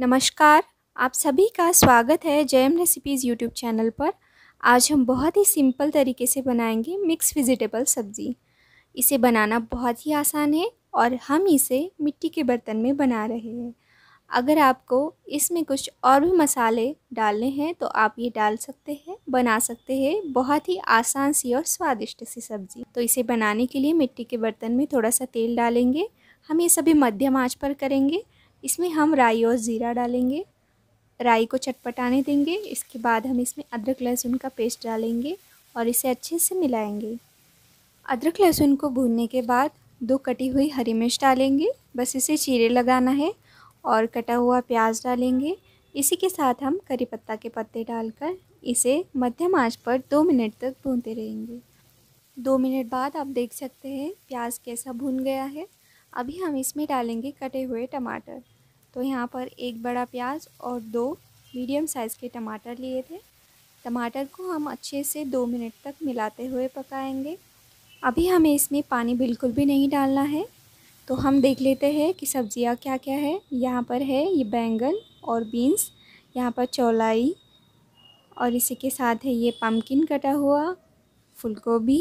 नमस्कार आप सभी का स्वागत है जयम रेसिपीज़ यूट्यूब चैनल पर आज हम बहुत ही सिंपल तरीके से बनाएंगे मिक्स वेजिटेबल सब्ज़ी इसे बनाना बहुत ही आसान है और हम इसे मिट्टी के बर्तन में बना रहे हैं अगर आपको इसमें कुछ और भी मसाले डालने हैं तो आप ये डाल सकते हैं बना सकते हैं बहुत ही आसान सी और स्वादिष्ट सी सब्ज़ी तो इसे बनाने के लिए मिट्टी के बर्तन में थोड़ा सा तेल डालेंगे हम ये सभी मध्यम आँच पर करेंगे इसमें हम राई और ज़ीरा डालेंगे राई को चटपटाने देंगे इसके बाद हम इसमें अदरक लहसुन का पेस्ट डालेंगे और इसे अच्छे से मिलाएंगे अदरक लहसुन को भूनने के बाद दो कटी हुई हरी मिर्च डालेंगे बस इसे चीरे लगाना है और कटा हुआ प्याज डालेंगे इसी के साथ हम करी पत्ता के पत्ते डालकर इसे मध्यम आंच पर दो मिनट तक भूनते रहेंगे दो मिनट बाद आप देख सकते हैं प्याज कैसा भून गया है अभी हम इसमें डालेंगे कटे हुए टमाटर तो यहाँ पर एक बड़ा प्याज और दो मीडियम साइज़ के टमाटर लिए थे टमाटर को हम अच्छे से दो मिनट तक मिलाते हुए पकाएंगे अभी हमें इसमें पानी बिल्कुल भी नहीं डालना है तो हम देख लेते हैं कि सब्जियाँ क्या क्या है यहाँ पर है ये बैंगन और बीन्स यहाँ पर चौलाई और इसी के साथ है ये पम्पकिन कटा हुआ फूलगोभी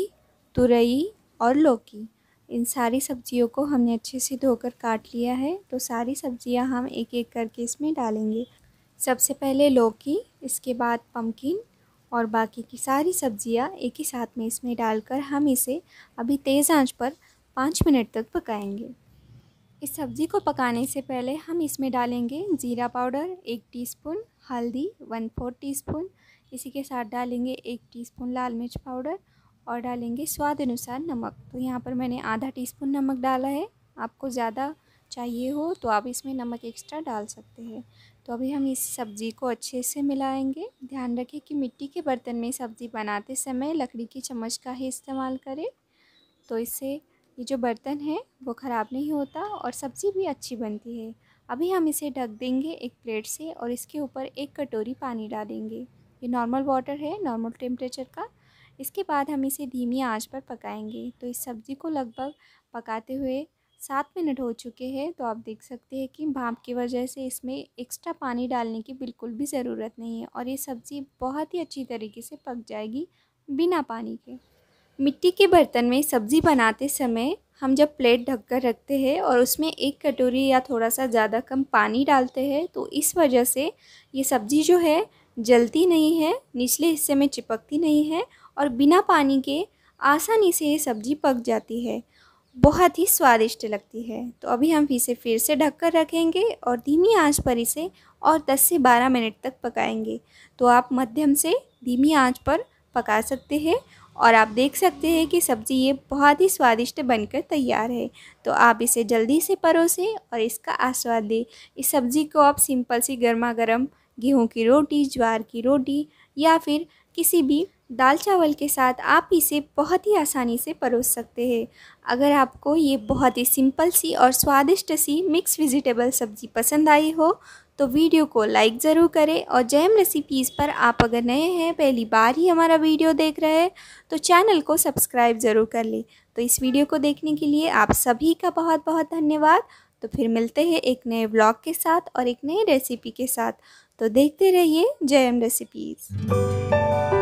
तुरई और लौकी इन सारी सब्जियों को हमने अच्छे से धोकर काट लिया है तो सारी सब्जियां हम एक एक करके इसमें डालेंगे सबसे पहले लौकी इसके बाद पम्पकिन और बाकी की सारी सब्जियां एक ही साथ में इसमें डालकर हम इसे अभी तेज़ आंच पर पाँच मिनट तक पकाएंगे इस सब्ज़ी को पकाने से पहले हम इसमें डालेंगे ज़ीरा पाउडर एक टीस्पून हल्दी वन फोर टीस्पून इसी के साथ डालेंगे एक टीस्पून लाल मिर्च पाउडर और डालेंगे स्वाद अनुसार नमक तो यहाँ पर मैंने आधा टीस्पून नमक डाला है आपको ज़्यादा चाहिए हो तो आप इसमें नमक एक्स्ट्रा डाल सकते हैं तो अभी हम इस सब्ज़ी को अच्छे से मिलाएंगे ध्यान रखें कि मिट्टी के बर्तन में सब्ज़ी बनाते समय लकड़ी की चम्मच का ही इस्तेमाल करें तो इससे ये जो बर्तन है वो ख़राब नहीं होता और सब्ज़ी भी अच्छी बनती है अभी हम इसे ढक देंगे एक प्लेट से और इसके ऊपर एक कटोरी पानी डालेंगे ये नॉर्मल वाटर है नॉर्मल टेम्परेचर का इसके बाद हम इसे धीमी आंच पर पकाएंगे तो इस सब्ज़ी को लगभग पकाते हुए सात मिनट हो चुके हैं तो आप देख सकते हैं कि भाप की वजह से इसमें एक्स्ट्रा पानी डालने की बिल्कुल भी ज़रूरत नहीं है और ये सब्ज़ी बहुत ही अच्छी तरीके से पक जाएगी बिना पानी के मिट्टी के बर्तन में सब्ज़ी बनाते समय हम जब प्लेट ढककर रखते हैं और उसमें एक कटोरी या थोड़ा सा ज़्यादा कम पानी डालते हैं तो इस वजह से ये सब्ज़ी जो है जलती नहीं है निचले हिस्से में चिपकती नहीं है और बिना पानी के आसानी से ये सब्ज़ी पक जाती है बहुत ही स्वादिष्ट लगती है तो अभी हम इसे फिर से ढक कर रखेंगे और धीमी आंच पर इसे और 10 से 12 मिनट तक पकाएंगे तो आप मध्यम से धीमी आंच पर पका सकते हैं और आप देख सकते हैं कि सब्ज़ी ये बहुत ही स्वादिष्ट बनकर तैयार है तो आप इसे जल्दी से परोसें और इसका आस्वाद दें इस सब्ज़ी को आप सिंपल सी गर्मा गर्म गेहूँ की रोटी ज्वार की रोटी या फिर किसी भी दाल चावल के साथ आप इसे बहुत ही आसानी से परोस सकते हैं अगर आपको ये बहुत ही सिंपल सी और स्वादिष्ट सी मिक्स वेजिटेबल सब्ज़ी पसंद आई हो तो वीडियो को लाइक ज़रूर करें और जैम रेसिपीज़ पर आप अगर नए हैं पहली बार ही हमारा वीडियो देख रहे हैं तो चैनल को सब्सक्राइब ज़रूर कर लें तो इस वीडियो को देखने के लिए आप सभी का बहुत बहुत धन्यवाद तो फिर मिलते हैं एक नए ब्लॉग के साथ और एक नए रेसिपी के साथ तो देखते रहिए जयम रेसिपीज़